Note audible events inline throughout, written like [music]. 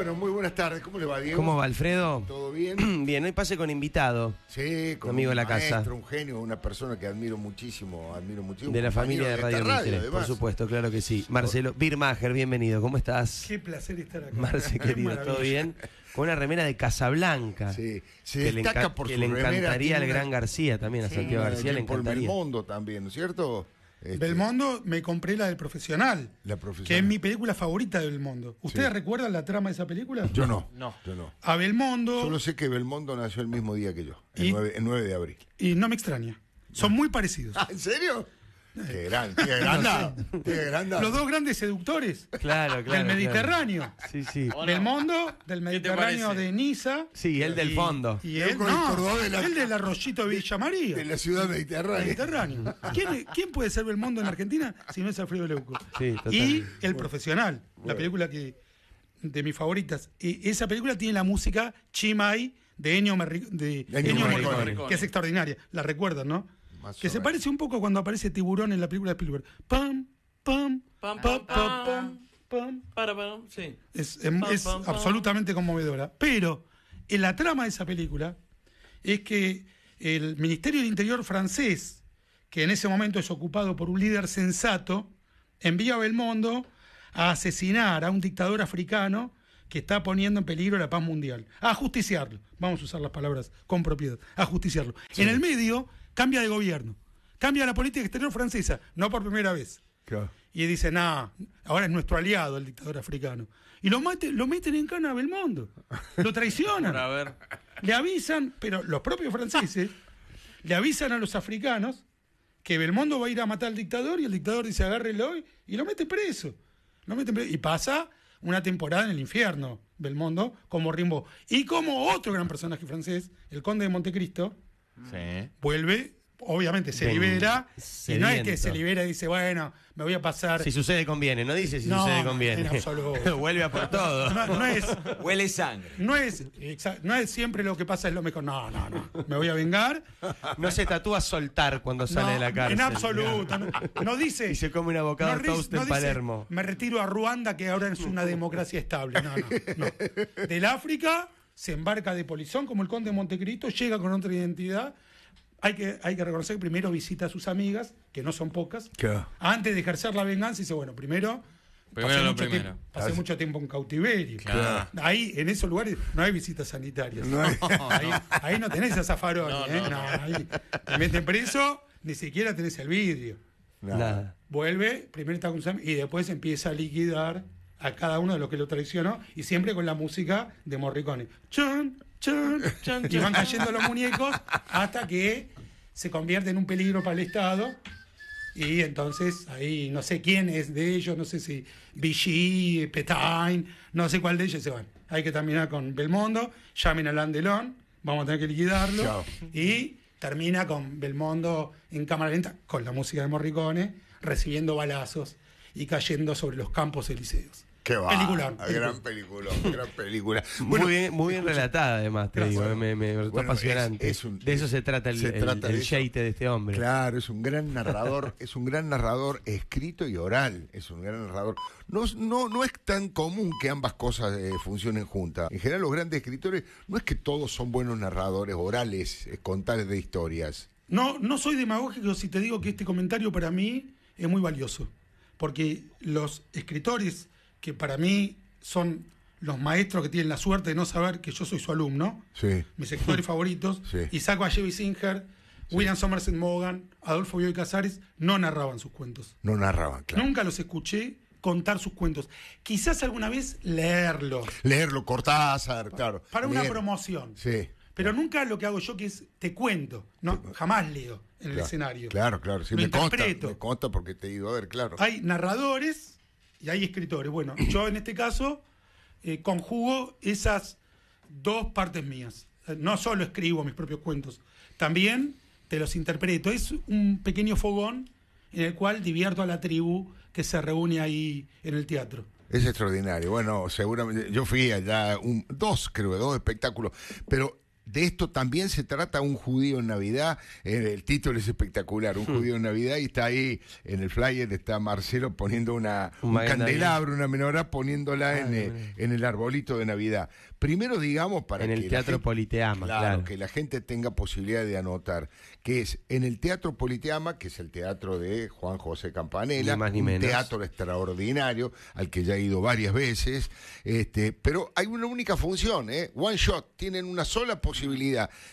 Bueno, muy buenas tardes. ¿Cómo le va, Diego? ¿Cómo va, Alfredo? ¿Todo bien? [clears throat] bien, hoy pase con invitado. Sí, con un amigo de la maestro, casa. un genio, una persona que admiro muchísimo, admiro muchísimo. De la familia de Radio, por supuesto, claro que sí. Marcelo Birmacher, bienvenido, ¿cómo estás? Qué placer estar acá. Marce, [laughs] querido, ¿todo bien? Con una remera de Casablanca. Sí, se que destaca le por que le encantaría al gran García también, a Santiago García le encantaría. Por el mundo también, ¿no es cierto? Belmondo, este, me compré la del profesional. La profesional. Que es mi película favorita de Belmondo. ¿Ustedes recuerdan la trama de esa película? Yo no. No. Yo no. A Belmondo. Solo sé que Belmondo nació el mismo día que yo, el, 9, de abril. Y no me extraña. Son ah. muy parecidos. [laughs] ¿En serio? Los dos grandes seductores claro, del Mediterráneo. Del mundo, del Mediterráneo de Niza. Sí, el del fondo. Y, el del arroyito de Villa María. De la ciudad mediterránea. ¿Quién, puede ser mundo en Argentina si no es Alfredo Leuco? Y El Profesional, la película que de mis favoritas. Y esa película tiene la música Chimay de Enio que es extraordinaria. La recuerdan, ¿no? que se parece un poco cuando aparece Tiburón en la película de Spielberg. Pam, pam, pam, pam, pam, pam, pam. Para, para, sí. Es, em, es absolutamente conmovedora. Pero la trama de esa película es que el Ministerio del Interior francés, que en ese momento es ocupado por un líder sensato, envía a Belmondo a asesinar a un dictador africano que está poniendo en peligro la paz mundial. A justiciarlo. Vamos a usar las palabras con propiedad. A justiciarlo. En el medio cambia de gobierno, cambia la política exterior francesa, no por primera vez. Y dice, nada, ahora es nuestro aliado el dictador africano. Y lo, mate, lo meten en cana a Belmondo. [laughs] Lo traicionan. a ver. Le avisan, pero los propios franceses [laughs] le avisan a los africanos que Belmondo va a ir a matar al dictador y el dictador dice agárrelo hoy y lo mete preso. Lo mete preso. Y pasa una temporada en el infierno, Belmondo, como Rimbaud. Y como otro gran personaje francés, el conde de Montecristo, vuelve, obviamente se libera, y no es que se libera y dice, bueno, me voy a pasar. Si sucede conviene, no dice si sucede conviene. [laughs] Vuelve a por todo. Huele sangre. No es, no es siempre lo que pasa es lo mejor. No, no, no. Me voy a vengar. No se tatúa soltar cuando sale de la cárcel. En absoluto. No, dice. [laughs] Y se come una bocada de toast en Palermo. Me retiro a Ruanda, que ahora es una democracia estable. No, no, no. Del África se embarca de polizón como el conde de Montecristo, llega con otra identidad. Hay que, hay que reconocer que primero visita a sus amigas, que no son pocas, antes de ejercer la venganza, dice, bueno, primero pasé, mucho, Tiempo, en cautiverio. Ahí, en esos lugares, no hay visitas sanitarias. [laughs] Ahí, no tenés a No, ¿eh? Te meten preso, ni siquiera tenés el vidrio. Vuelve, primero está con y después empieza a liquidar a cada uno de los que lo traicionó y siempre con la música de Morricone. y van cayendo los muñecos hasta que se convierte en un peligro para el Estado. Y entonces ahí no sé quién es de ellos, no sé si Vichy, Petain, no sé cuál de ellos se van. Hay que terminar con Belmondo, llamen a Landelón, vamos a tener que liquidarlo. Y termina con Belmondo en cámara lenta, con la música de Morricone, recibiendo balazos y cayendo sobre los campos elíseos. Qué va. Película. Gran película, gran [laughs] película. muy bien, muy bien relatada, además, te digo. Eh, me, apasionante. de eso se trata el, de, este hombre. Claro, es un gran narrador, [laughs] es un gran narrador escrito y oral. Es un gran narrador. No, es tan común que ambas cosas eh, funcionen juntas. En general, los grandes escritores no es que todos son buenos narradores orales, eh, de historias. No, no soy demagógico si te digo que este comentario para mí es muy valioso. Porque los escritores que para mí son los maestros que tienen la suerte de no saber que yo soy su alumno, sí. mis sectores [laughs] favoritos, sí. y saco Singer, William Somerset Morgan, Adolfo Bioy Casares, no narraban sus cuentos. No narraban, claro. Nunca los escuché contar sus cuentos. Quizás alguna vez leerlos. Leerlo, Cortázar, claro. Para una promoción. Sí. Pero nunca lo que hago yo que es te cuento, no, jamás leo en el escenario. Claro, claro, sí, lo me Consta, me consta porque te he ido a ver, claro. Hay narradores y hay escritores. Bueno, yo en este caso eh, conjugo esas dos partes mías. No solo escribo mis propios cuentos, también te los interpreto. Es un pequeño fogón en el cual divierto a la tribu que se reúne ahí en el teatro. Es extraordinario. Bueno, seguramente yo fui allá un, dos, creo, dos espectáculos, pero de esto también se trata un judío en Navidad. Eh, el título es espectacular, un hmm. judío en Navidad, y está ahí en el flyer, está Marcelo poniendo una, un, candelabro, una menorá, poniéndola ah, eh, en, el, arbolito de Navidad. Primero digamos para que... el Teatro Politeama, claro, Que la gente tenga posibilidad de anotar, que es en el Teatro Politeama, que es el teatro de Juan José Campanella, un teatro extraordinario, al que ya he ido varias veces, este, pero hay una única función, ¿eh? One shot, tienen una sola posibilidad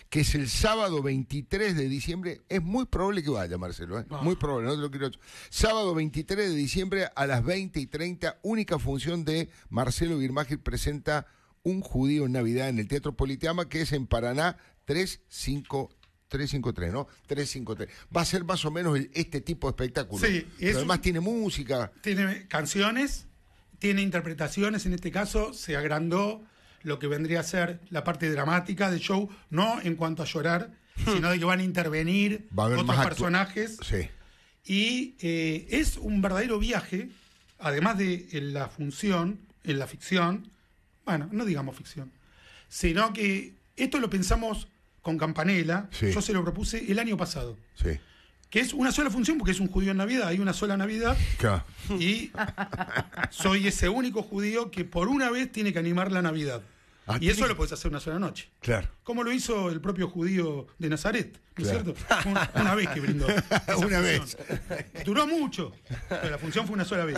que es el sábado 23 de diciembre, es muy probable que vaya, Marcelo, ¿eh? muy probable, no te lo quiero. Sábado 23 de diciembre a las 20 y 30, única función de Marcelo Birmagil presenta Un judío en Navidad en el Teatro Politeama, que es en Paraná 353. ¿no? 353. Va a ser más o menos este tipo de espectáculo. además tiene música. Tiene canciones, tiene interpretaciones, en este caso se agrandó lo que vendría a ser la parte dramática del show, no en cuanto a llorar, hmm. sino de que van a intervenir otros personajes. Sí. Y eh, es un verdadero viaje, además de eh, la función, en eh, la ficción, bueno, no digamos ficción, sino que esto lo pensamos con Campanella, yo se lo propuse el año pasado. Sí que es una sola función, porque es un judío en Navidad, hay una sola Navidad. Y soy ese único judío que por una vez tiene que animar la Navidad. Ah, y eso lo puedes hacer una sola noche. Claro. Como lo hizo el propio judío de Nazaret, ¿no es cierto? Una, vez que brindó. [laughs] una vez. Duró mucho, pero la función fue una sola vez.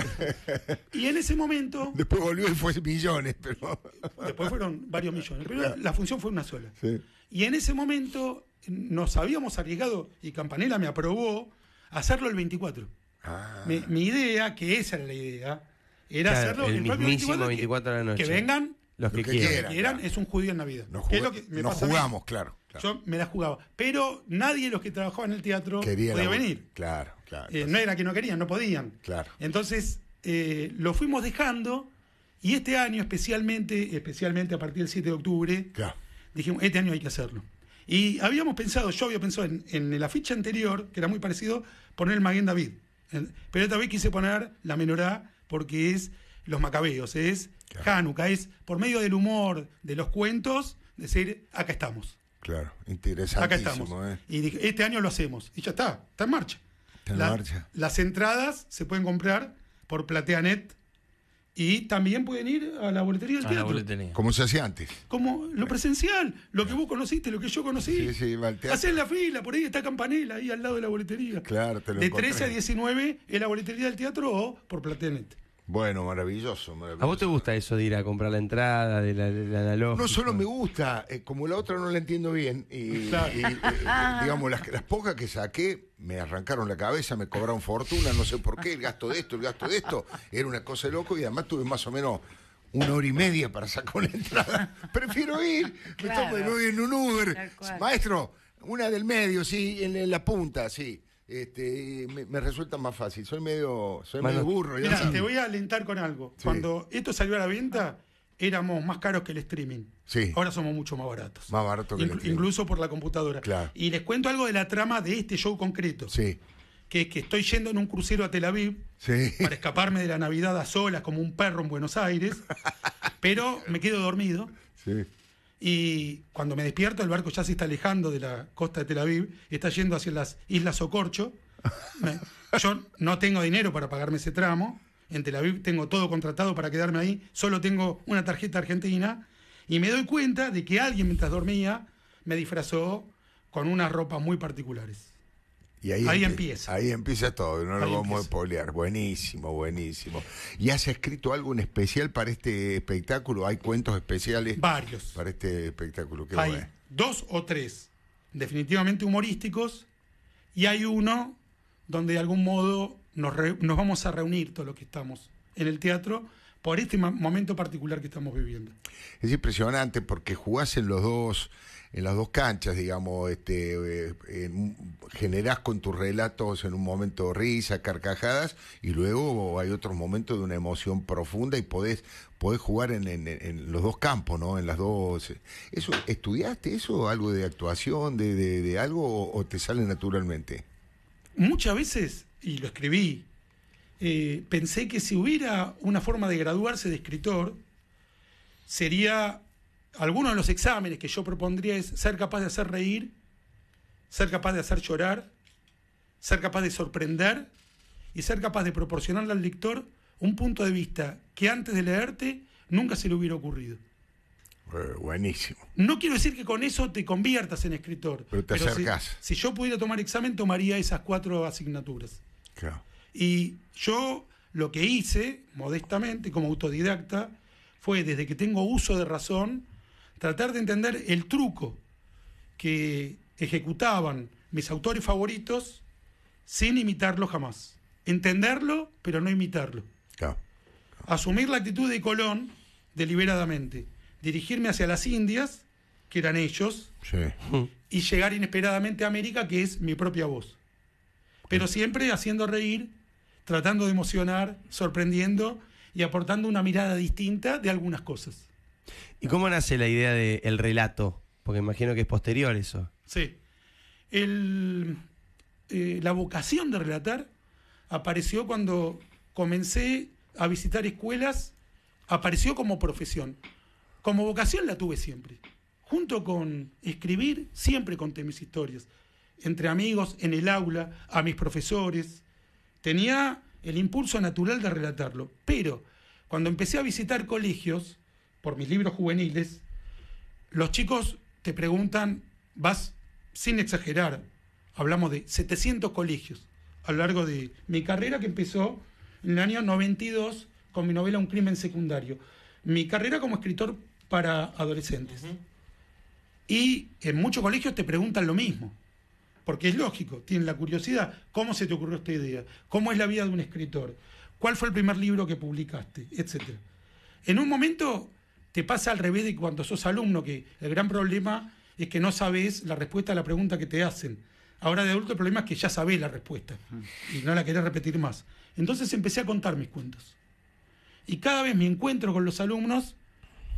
Y en ese momento. Después volvió y fue millones, pero. Después fueron varios millones, pero la función fue una sola. Y en ese momento nos habíamos arriesgado, y Campanella me aprobó, hacerlo el 24. Ah. Mi, idea, que esa era la idea, era hacerlo el, 24, de la noche. Que vengan los que, quieran. Es un judío en Navidad. Nos, jugamos, claro, Yo me la jugaba. Pero nadie de los que trabajaban en el teatro podía venir. Claro, eh, no era que no querían, no podían. Entonces eh, lo fuimos dejando y este año especialmente, especialmente a partir del 7 de octubre, dijimos, este año hay que hacerlo. Y habíamos pensado, yo había pensado en, la ficha anterior, que era muy parecido, poner el Maguen David. Pero esta vez quise poner la menorá porque es los macabeos, es Hanuka, Hanukkah, es por medio del humor, de los cuentos, decir, acá estamos. Claro, interesante. Acá estamos. Eh. Y dije, este año lo hacemos. Y ya está, está en marcha. Está en marcha. Las entradas se pueden comprar por Plateanet y también pueden ir a la boletería del teatro. Como se hacía antes. Como lo presencial, lo que vos conociste, lo que yo conocí. Sí, sí, la fila, por ahí está Campanela, ahí al lado de la boletería. De 13 a 19 en la boletería del teatro o por Platenet. Bueno, maravilloso, ¿A vos te gusta eso de ir a comprar la entrada, de la, de No solo me gusta, eh, como la otra no la entiendo bien, y, eh, digamos, las, pocas que saqué me arrancaron la cabeza, me cobraron fortuna, no sé por qué, el gasto de esto, el gasto de esto, era una cosa de loco y además tuve más o menos una hora y media para sacar una entrada. [laughs] Prefiero ir, me tomo de en un Uber. Maestro, una del medio, sí, en la punta, sí este, me, resulta más fácil. Soy medio, soy burro. te voy a alentar con algo. Cuando esto salió a la venta, éramos más caros que el streaming. Ahora somos mucho más baratos. Más baratos que el streaming. Incluso por la computadora. Y les cuento algo de la trama de este show concreto. Sí. Que, que estoy yendo en un crucero a Tel Aviv para escaparme de la Navidad a solas como un perro en Buenos Aires, [laughs] pero me quedo dormido. Sí. Y cuando me despierto, el barco ya se está alejando de la costa de Tel Aviv está yendo hacia las Islas Socorcho. yo no tengo dinero para pagarme ese tramo. En Tel Aviv tengo todo contratado para quedarme ahí. Solo tengo una tarjeta argentina. Y me doy cuenta de que alguien mientras dormía me disfrazó con unas ropas muy particulares. Y ahí, ahí empieza. Ahí empieza todo, no lo vamos a polear. Buenísimo, buenísimo. ¿Y has escrito algo en especial para este espectáculo? ¿Hay cuentos especiales? Varios. Para este espectáculo. hay dos o tres, definitivamente humorísticos, y hay uno donde de algún modo nos, nos vamos a reunir todos los que estamos en el teatro por este momento particular que estamos viviendo. Es impresionante porque jugás en los dos en las dos canchas, digamos, este, eh, generás con tus relatos en un momento risa, carcajadas, y luego hay otros momentos de una emoción profunda y podés, jugar en, los dos campos, ¿no? En las dos... Eh, ¿Eso, ¿Estudiaste eso? ¿Algo de actuación, de, algo, o, te sale naturalmente? Muchas veces, y lo escribí, eh, pensé que si hubiera una forma de graduarse de escritor, sería algunos de los exámenes que yo propondría es ser capaz de hacer reír, ser capaz de hacer llorar, ser capaz de sorprender y ser capaz de proporcionarle al lector un punto de vista que antes de leerte nunca se le hubiera ocurrido. Eh, buenísimo. No quiero decir que con eso te conviertas en escritor. Pero te Si, si, yo pudiera tomar examen, tomaría esas cuatro asignaturas. Claro. Y yo lo que hice, modestamente, como autodidacta, fue desde que tengo uso de razón, tratar de entender el truco que ejecutaban mis autores favoritos sin imitarlo jamás. Entenderlo, pero no imitarlo. Asumir la actitud de Colón deliberadamente. Dirigirme hacia las Indias, que eran ellos, y llegar inesperadamente a América, que es mi propia voz. Pero siempre haciendo reír, tratando de emocionar, sorprendiendo y aportando una mirada distinta de algunas cosas. ¿Y cómo nace la idea del relato? Porque imagino que es posterior eso. Sí. Eh, la vocación de relatar apareció cuando comencé a visitar escuelas, apareció como profesión. Como vocación la tuve siempre. Junto con escribir, siempre conté mis historias. Entre amigos, en el aula, a mis profesores. Tenía el impulso natural de relatarlo. Pero cuando empecé a visitar colegios, por mis libros juveniles, los chicos te preguntan, vas sin exagerar, hablamos de 700 colegios a lo largo de mi carrera que empezó en el año 92 con mi novela Un crimen secundario. Mi carrera como escritor para adolescentes. Y en muchos colegios te preguntan lo mismo, porque es lógico, tienen la curiosidad, ¿cómo se te ocurrió esta idea? ¿Cómo es la vida de un escritor? ¿Cuál fue el primer libro que publicaste? Etcétera. En un momento pasa al revés de cuando sos alumno, que el gran problema es que no sabes la respuesta a la pregunta que te hacen. Ahora de adulto el problema es que ya sabés la respuesta y no la querés repetir más. Entonces empecé a contar mis cuentos. Y cada vez mi encuentro con los alumnos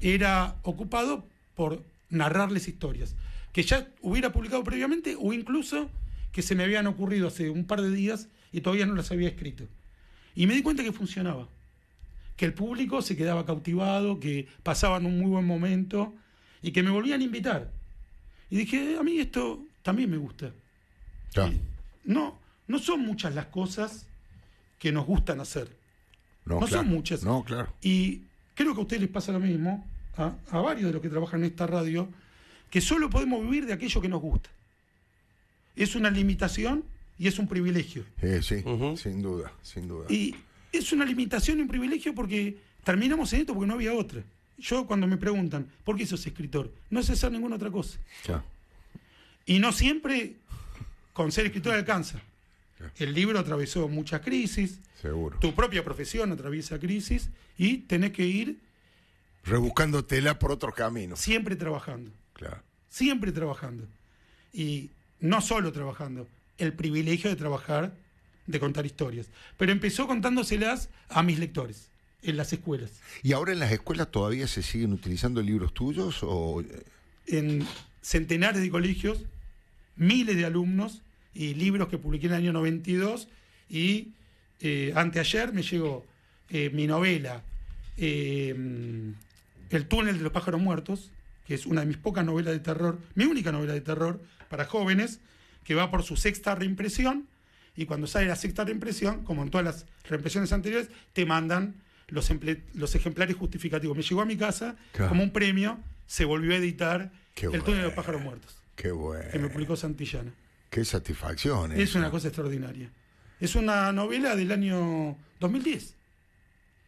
era ocupado por narrarles historias que ya hubiera publicado previamente o incluso que se me habían ocurrido hace un par de días y todavía no las había escrito. Y me di cuenta que funcionaba que el público se quedaba cautivado, que pasaban un muy buen momento y que me volvían a invitar. Y dije, eh, a mí esto también me gusta. No, no son muchas las cosas que nos gustan hacer. No, son muchas. No, claro. Y creo que a ustedes les pasa lo mismo, a, varios de los que trabajan en esta radio, que solo podemos vivir de aquello que nos gusta. Es una limitación y es un privilegio. Eh, sí, sin duda, sin duda. Y es una limitación y un privilegio porque terminamos en esto porque no había otra. Yo cuando me preguntan, ¿por qué sos escritor? No sé hacer ninguna otra cosa. Y no siempre con ser escritor alcanza. El libro atravesó muchas crisis. Seguro. Tu propia profesión atraviesa crisis y tenés que ir... Rebuscándotela por otro camino. Siempre trabajando. Claro. Siempre trabajando. Y no solo trabajando, el privilegio de trabajar de contar historias. Pero empezó contándoselas a mis lectores en las escuelas. ¿Y ahora en las escuelas todavía se siguen utilizando libros tuyos? O... Eh? En centenares de colegios, miles de alumnos y libros que publiqué en el año 92 y eh, anteayer me llegó eh, mi novela El túnel de los pájaros muertos, que es una de mis pocas novelas de terror, mi única novela de terror para jóvenes, que va por su sexta reimpresión y cuando sale la sexta reimpresión, como en todas las reimpresiones anteriores, te mandan los, ejemplares justificativos. Me llegó a mi casa como un premio, se volvió a editar El túnel de los pájaros muertos. Qué bueno. Que me publicó Santillana. Qué satisfacción. Es una cosa extraordinaria. Es una novela del año 2010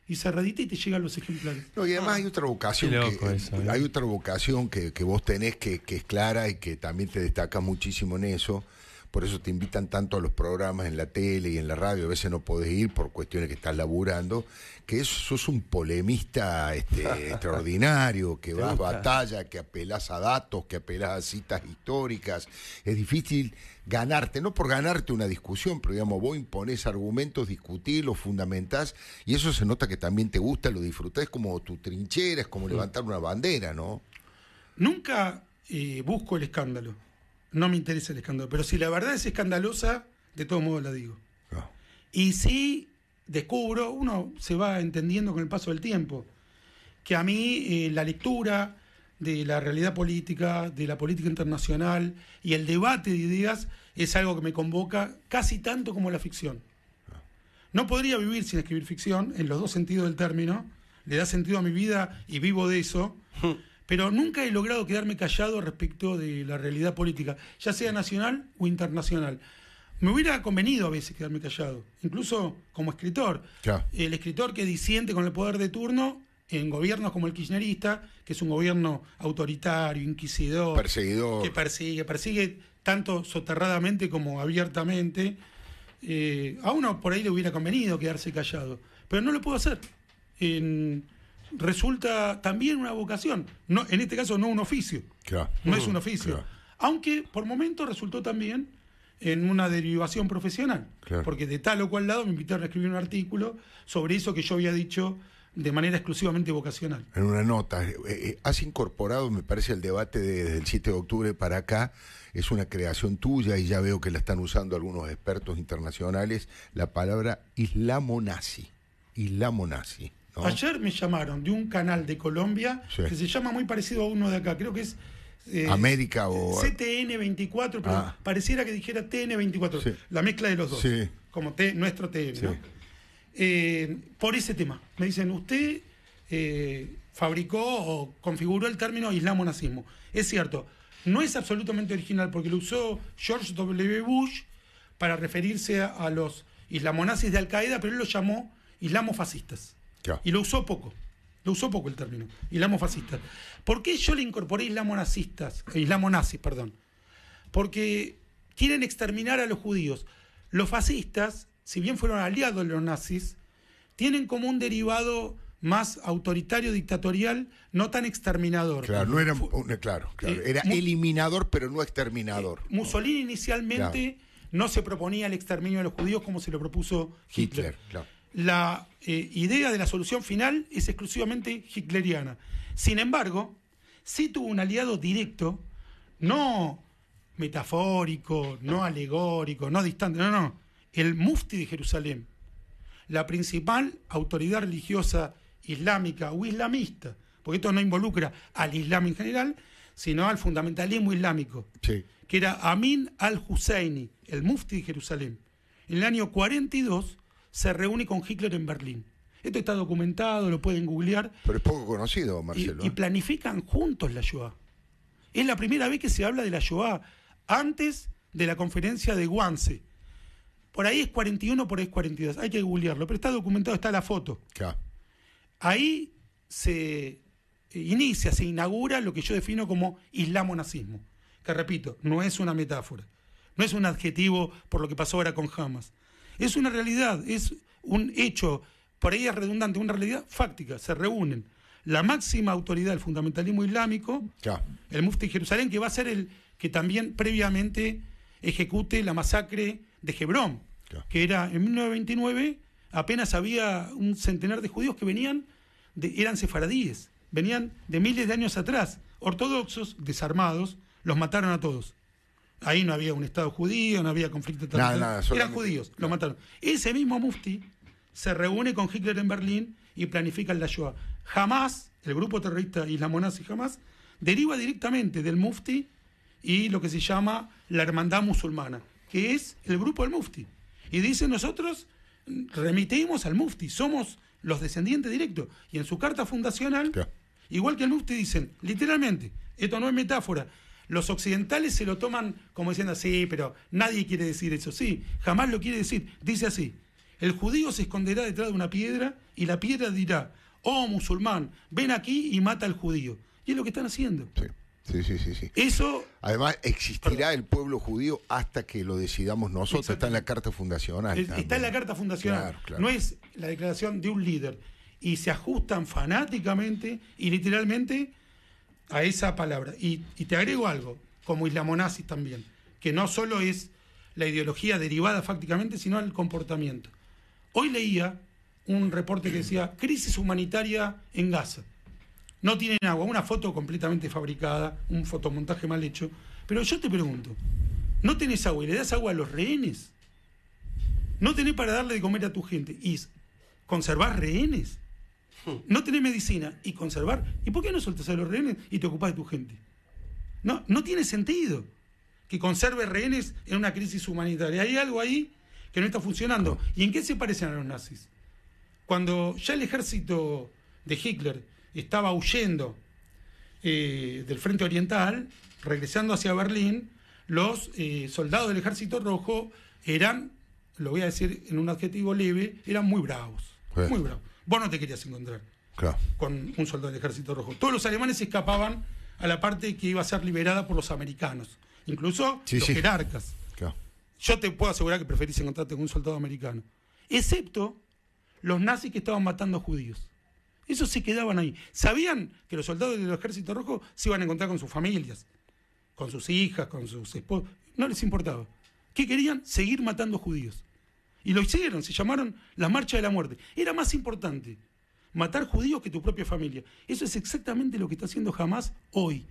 y se redita y te llegan los ejemplares. y además ah. eh, ¿eh? hay otra vocación, que, hay otra vocación que, vos tenés que, que, es clara y que también te destaca muchísimo en eso, por eso te invitan tanto a los programas en la tele y en la radio, a veces no podés ir por cuestiones que estás laburando, que es, sos un polemista este, [laughs] extraordinario, que vas a batalla, que apelás a datos, que apelás a citas históricas. Es difícil ganarte, no por ganarte una discusión, pero digamos, vos imponés argumentos, discutís, los fundamentás, y eso se nota que también te gusta, lo disfrutás, es como tu trinchera, es como levantar una bandera, ¿no? Nunca eh, busco el escándalo no me interesa el escándalo. Pero si la verdad es escandalosa, de todos modos la digo. Ah. Y si descubro, uno se va entendiendo con el paso del tiempo, que a mí eh, la lectura de la realidad política, de la política internacional y el debate de ideas es algo que me convoca casi tanto como la ficción. Ah. No podría vivir sin escribir ficción, en los dos sentidos del término, le da sentido a mi vida y vivo de eso. Hmm pero nunca he logrado quedarme callado respecto de la realidad política, ya sea nacional o internacional. Me hubiera convenido a veces quedarme callado, incluso como escritor. El escritor que disiente con el poder de turno en gobiernos como el kirchnerista, que es un gobierno autoritario, inquisidor, que persigue, persigue tanto soterradamente como abiertamente, eh, a uno por ahí le hubiera convenido quedarse callado, pero no lo puedo hacer. En, resulta también una vocación. No, en este caso no un oficio. Claro. No es un oficio. Aunque por momentos resultó también en una derivación profesional. Porque de tal o cual lado me invitaron a escribir un artículo sobre eso que yo había dicho de manera exclusivamente vocacional. En una nota, eh, eh, has incorporado, me parece, el debate desde el 7 de octubre para acá, es una creación tuya y ya veo que la están usando algunos expertos internacionales, la palabra islamonazi. Islamonazi. Ayer me llamaron de un canal de Colombia que se llama muy parecido a uno de acá, creo que es... Eh, América o... CTN24, pero ah. pareciera que dijera TN24, la mezcla de los dos, como nuestro TN. ¿no? Eh, por ese tema, me dicen, usted eh, fabricó o configuró el término islamo-nazismo. Es cierto, no es absolutamente original porque lo usó George W. Bush para referirse a, los islamonazis de Al-Qaeda, pero él los llamó islamofascistas. Y lo usó poco. Lo usó poco el término. Islamo fascista. ¿Por qué yo le incorporé islamo nazistas? Eh, islamo nazis, perdón. Porque quieren exterminar a los judíos. Los fascistas, si bien fueron aliados de los nazis, tienen como un derivado más autoritario, dictatorial, no tan exterminador. Claro, no era, eh, claro, claro. Eh, era eliminador, pero no exterminador. Mussolini inicialmente no se proponía el exterminio de los judíos como se lo propuso Hitler la eh, idea de la solución final es exclusivamente hitleriana. Sin embargo, sí tuvo un aliado directo, no metafórico, no alegórico, no distante, no, no, el mufti de Jerusalén, la principal autoridad religiosa islámica o islamista, porque esto no involucra al Islam en general, sino al fundamentalismo islámico, que era Amin al-Husseini, el mufti de Jerusalén. En el año 42 se reúne con Hitler en Berlín. Esto está documentado, lo pueden googlear. Pero es poco conocido, Marcelo. Y, ¿eh? planifican juntos la Shoah. Es la primera vez que se habla de la Shoah antes de la conferencia de Guance. Por ahí es 41, por ahí es 42. Hay que googlearlo, pero está documentado, está la foto. Ahí se inicia, se inaugura lo que yo defino como islamo-nazismo. Que repito, no es una metáfora. No es un adjetivo por lo que pasó ahora con Hamas. Es una realidad, es un hecho, por ahí es redundante, una realidad fáctica, se reúnen. La máxima autoridad del fundamentalismo islámico, el Mufti Jerusalén, que va a ser el que también previamente ejecute la masacre de Hebrón, que era en 1929, apenas había un centenar de judíos que venían, de, eran sefaradíes, venían de miles de años atrás, ortodoxos, desarmados, los mataron a todos. Ahí no había un Estado judío, no había conflicto territorial. Eran judíos, lo mataron. Ese mismo Mufti se reúne con Hitler en Berlín y planifica la Shoah. Jamás, el grupo terrorista islamonazi jamás, deriva directamente del Mufti y lo que se llama la Hermandad Musulmana, que es el grupo del Mufti. Y dice, nosotros remitimos al Mufti, somos los descendientes directos. Y en su carta fundacional, igual que el Mufti, dicen, literalmente, esto no es metáfora, los occidentales se lo toman como diciendo así, pero nadie quiere decir eso. Sí, jamás lo quiere decir. Dice así, el judío se esconderá detrás de una piedra y la piedra dirá, oh musulmán, ven aquí y mata al judío. Y es lo que están haciendo. Sí. Sí, sí, sí, Eso. Además, existirá el pueblo judío hasta que lo decidamos nosotros. Está en la Carta Fundacional. está en la Carta Fundacional. No es la declaración de un líder. Y se ajustan fanáticamente y literalmente a esa palabra. Y, te agrego algo, como islamonazis también, que no solo es la ideología derivada fácticamente, sino el comportamiento. Hoy leía un reporte que decía crisis humanitaria en Gaza. No tienen agua, una foto completamente fabricada, un fotomontaje mal hecho. Pero yo te pregunto, ¿no tenés agua y le das agua a los rehenes? ¿No tenés para darle de comer a tu gente y conservar rehenes? no tener medicina y conservar, ¿y por qué no soltas a los rehenes y te ocupas de tu gente? No, no tiene sentido que conserve rehenes en una crisis humanitaria. Hay algo ahí que no está funcionando. ¿Y en qué se parecen a los nazis? Cuando ya el ejército de Hitler estaba huyendo eh, del frente oriental, regresando hacia Berlín, los eh, soldados del ejército rojo eran, lo voy a decir en un adjetivo leve, eran muy bravos. Muy bravos Vos no te querías encontrar con un soldado del Ejército Rojo. Todos los alemanes escapaban a la parte que iba a ser liberada por los americanos, incluso los jerarcas. Yo te puedo asegurar que preferís encontrarte con un soldado americano, excepto los nazis que estaban matando a judíos. Esos se quedaban ahí. Sabían que los soldados del Ejército Rojo se iban a encontrar con sus familias, con sus hijas, con sus esposos. No les importaba. ¿Qué querían? Seguir matando judíos. Y lo hicieron, se llamaron la Marcha de la Muerte. Era más importante matar judíos que tu propia familia. Eso es exactamente lo que está haciendo Hamas hoy.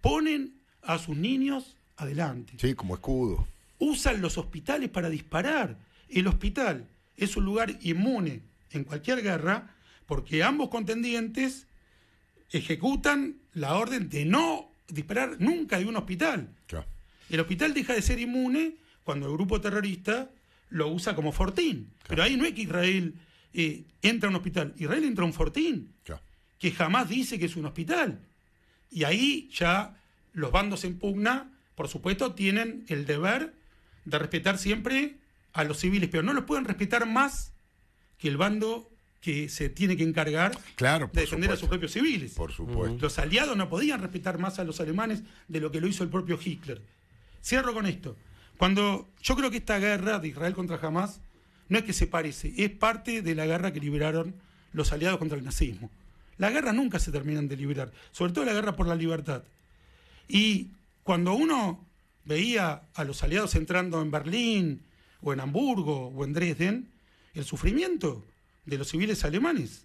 Ponen a sus niños adelante. Sí, como escudo. Usan los hospitales para disparar. El hospital es un lugar inmune en cualquier guerra porque ambos contendientes ejecutan la orden de no disparar nunca de un hospital. El hospital deja de ser inmune cuando el grupo terrorista lo usa como fortín. Pero ahí no es que Israel eh, entra a un hospital. Israel entra a un fortín, que jamás dice que es un hospital. Y ahí ya los bandos en pugna, por supuesto, tienen el deber de respetar siempre a los civiles, pero no los pueden respetar más que el bando que se tiene que encargar claro, de defender a sus propios civiles. Por supuesto. Los aliados no podían respetar más a los alemanes de lo que lo hizo el propio Hitler. Cierro con esto. Cuando yo creo que esta guerra de Israel contra Hamas no es que se parece, es parte de la guerra que liberaron los aliados contra el nazismo. La guerra nunca se terminan de liberar, sobre todo la guerra por la libertad. Y cuando uno veía a los aliados entrando en Berlín, o en Hamburgo, o en Dresden, el sufrimiento de los civiles alemanes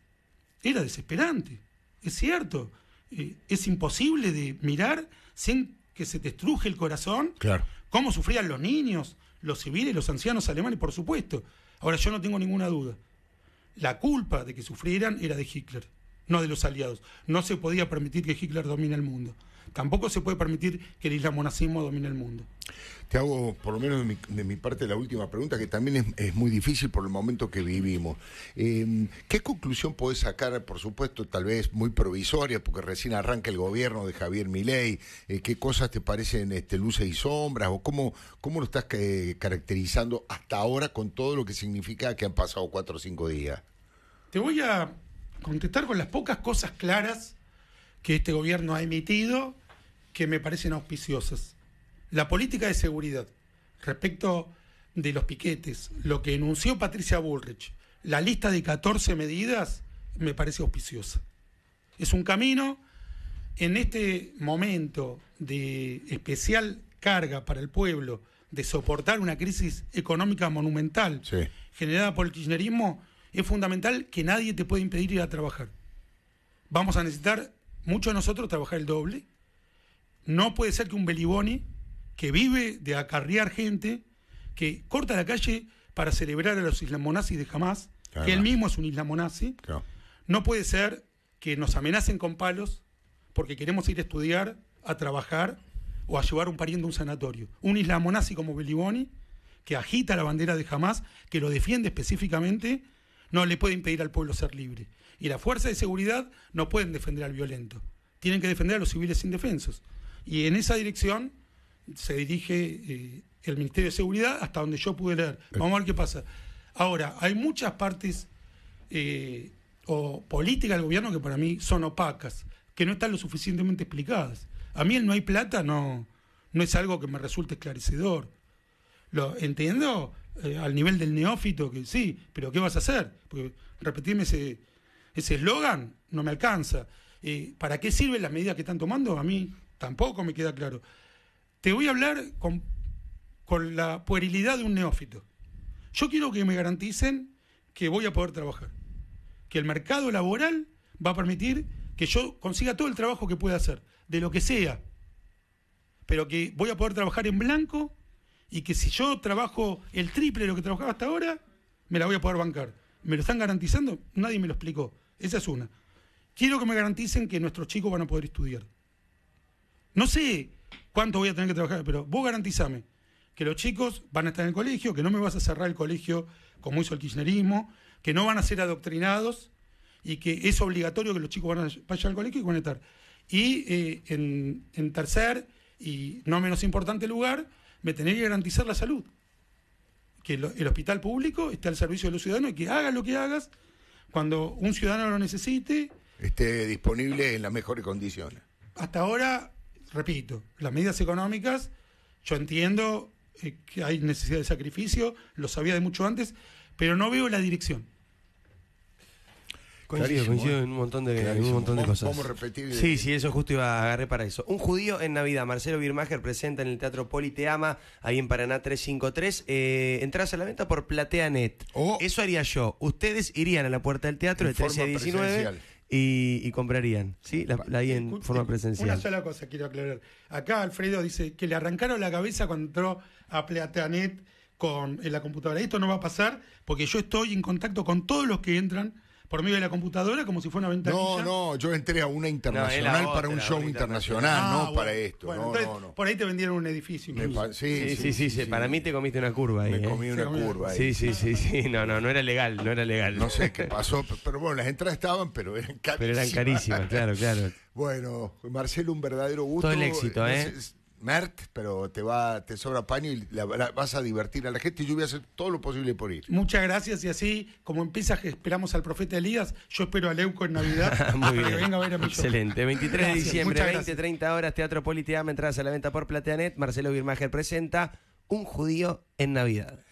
era desesperante. Es cierto, eh, es imposible de mirar sin que se te estruje el corazón claro cómo sufrían los niños, los civiles, los ancianos alemanes, por supuesto. Ahora yo no tengo ninguna duda. La culpa de que sufrieran era de Hitler, no de los aliados. No se podía permitir que Hitler domine el mundo tampoco se puede permitir que el islamonazismo domine el mundo. Te hago, por lo menos de mi, parte, la última pregunta, que también es, muy difícil por el momento que vivimos. Em, ¿Qué conclusión podés sacar, por supuesto, tal vez muy provisoria, porque recién arranca el gobierno de Javier Milei? Eh, ¿Qué cosas te parecen este, luces y sombras? ¿O cómo, cómo lo estás eh, caracterizando hasta ahora con todo lo que significa que han pasado cuatro o cinco días? Te voy a contestar con las pocas cosas claras que este gobierno ha emitido que me parecen auspiciosas. La política de seguridad respecto de los piquetes, lo que enunció Patricia Bullrich, la lista de 14 medidas me parece auspiciosa. Es un camino en este momento de especial carga para el pueblo de soportar una crisis económica monumental generada por el kirchnerismo, es fundamental que nadie te pueda impedir ir a trabajar. Vamos a necesitar, muchos de nosotros, trabajar el doble, no puede ser que un Beliboni, que vive de acarrear gente, que corta la calle para celebrar a los islamonazis de jamás, que él mismo es un islamonazi, no puede ser que nos amenacen con palos porque queremos ir a estudiar, a trabajar o a llevar un pariente a un sanatorio. Un islamonazi como Beliboni, que agita la bandera de Hamas, que lo defiende específicamente, no le puede impedir al pueblo ser libre. Y las fuerzas de seguridad no pueden defender al violento. Tienen que defender a los civiles indefensos. Y en esa dirección se dirige eh, el Ministerio de Seguridad hasta donde yo pude leer. Eh. Vamos a ver qué pasa. Ahora, hay muchas partes eh, o políticas del gobierno que para mí son opacas, que no están lo suficientemente explicadas. A mí el no hay plata no, no es algo que me resulte esclarecedor. Lo entiendo al nivel del neófito que sí, pero ¿qué vas a hacer? Porque repetirme ese eslogan no me alcanza. ¿Para qué sirven las medidas que están tomando? A mí tampoco me queda claro. Te voy a hablar con, la puerilidad de un neófito. Yo quiero que me garanticen que voy a poder trabajar, que el mercado laboral va a permitir que yo consiga todo el trabajo que pueda hacer, de lo que sea, pero que voy a poder trabajar en blanco y que si yo trabajo el triple de lo que trabajaba hasta ahora, me la voy a poder bancar. ¿Me lo están garantizando? Nadie me lo explicó. Esa es una. Quiero que me garanticen que nuestros chicos van a poder estudiar. No sé cuánto voy a tener que trabajar, pero vos garantizame que los chicos van a estar en el colegio, que no me vas a cerrar el colegio como hizo el kirchnerismo, que no van a ser adoctrinados y que es obligatorio que los chicos vayan al colegio y van a estar. Y eh, en, tercer y no menos importante lugar, me tenés que garantizar la salud. Que el hospital público esté al servicio de los ciudadanos y que hagas lo que hagas, cuando un ciudadano lo necesite. Esté disponible en las mejores condiciones. Hasta ahora repito, las medidas económicas, yo entiendo eh, que hay necesidad de sacrificio, lo sabía de mucho antes, pero no veo la dirección. Coincido, coincido ¿eh? en un montón de, cosas. Sí, sí, eso justo iba a agarrar para eso. Un judío en Navidad. Marcelo Birmacher presenta en el Teatro Poli Te Ama, ahí en Paraná 353. Eh, entras a la venta por PlateaNet. Oh. Eso haría yo. Ustedes irían a la puerta del teatro de 13 a 19 y, y comprarían, ¿sí? La, la en eh, forma eh, presencial. Una sola cosa quiero aclarar. Acá Alfredo dice que le arrancaron la cabeza cuando entró a Platanet con en la computadora. Esto no va a pasar porque yo estoy en contacto con todos los que entran por mí de la computadora como si fuera una ventanilla. No, no, yo entré a una internacional para un show internacional, no ah, para esto. Por ahí te vendieron un edificio. Sí sí sí, Para mí te comiste una curva ahí. Me ¿eh? comí una curva ahí. Sí, sí, sí, sí. No, no, no era legal, no era legal. No sé qué [laughs] pasó, pero bueno, las entradas estaban, pero eran carísimas. Pero eran carísimas, claro, claro. Bueno, Marcelo, un verdadero gusto. Todo el éxito, ¿eh? Mert, pero te va, te sobra paño y vas a divertir a la gente y yo voy a hacer todo lo posible por ir. Muchas gracias y así como empiezas que esperamos al profeta Elías, yo espero a Leuco en Navidad. [laughs] Muy bien. venga a ver a mi Excelente. 23 de diciembre, 20, 30 horas, Teatro Politeama, entradas a la venta por Plateanet. Marcelo Birmajer presenta Un judío en Navidad.